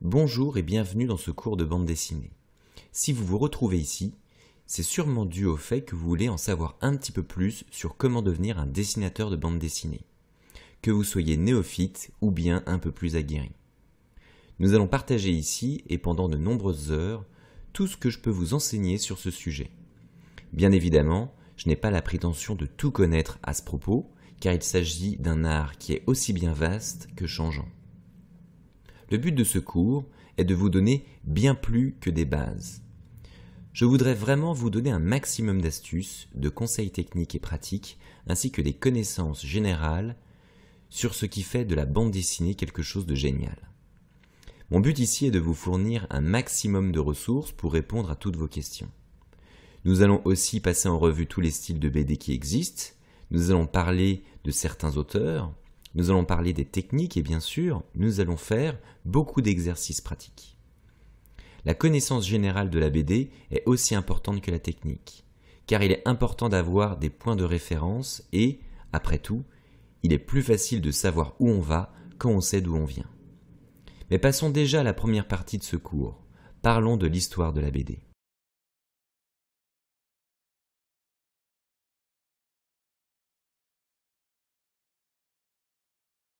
Bonjour et bienvenue dans ce cours de bande dessinée. Si vous vous retrouvez ici, c'est sûrement dû au fait que vous voulez en savoir un petit peu plus sur comment devenir un dessinateur de bande dessinée, que vous soyez néophyte ou bien un peu plus aguerri. Nous allons partager ici et pendant de nombreuses heures tout ce que je peux vous enseigner sur ce sujet. Bien évidemment, je n'ai pas la prétention de tout connaître à ce propos, car il s'agit d'un art qui est aussi bien vaste que changeant. Le but de ce cours est de vous donner bien plus que des bases. Je voudrais vraiment vous donner un maximum d'astuces, de conseils techniques et pratiques, ainsi que des connaissances générales sur ce qui fait de la bande dessinée quelque chose de génial. Mon but ici est de vous fournir un maximum de ressources pour répondre à toutes vos questions. Nous allons aussi passer en revue tous les styles de BD qui existent, nous allons parler de certains auteurs, nous allons parler des techniques et bien sûr, nous allons faire beaucoup d'exercices pratiques. La connaissance générale de la BD est aussi importante que la technique, car il est important d'avoir des points de référence et, après tout, il est plus facile de savoir où on va quand on sait d'où on vient. Mais passons déjà à la première partie de ce cours. Parlons de l'histoire de la BD.